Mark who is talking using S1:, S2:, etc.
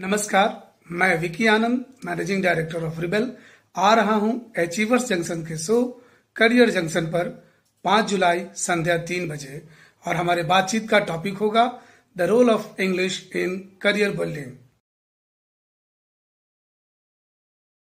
S1: नमस्कार मैं Vicky Anand managing director of Rebel आ रहा हूं अचीवर्स जंक्शन के शो करियर जंक्शन पर 5 जुलाई संध्या तीन बजे और हमारे बातचीत का टॉपिक होगा the role of English in career building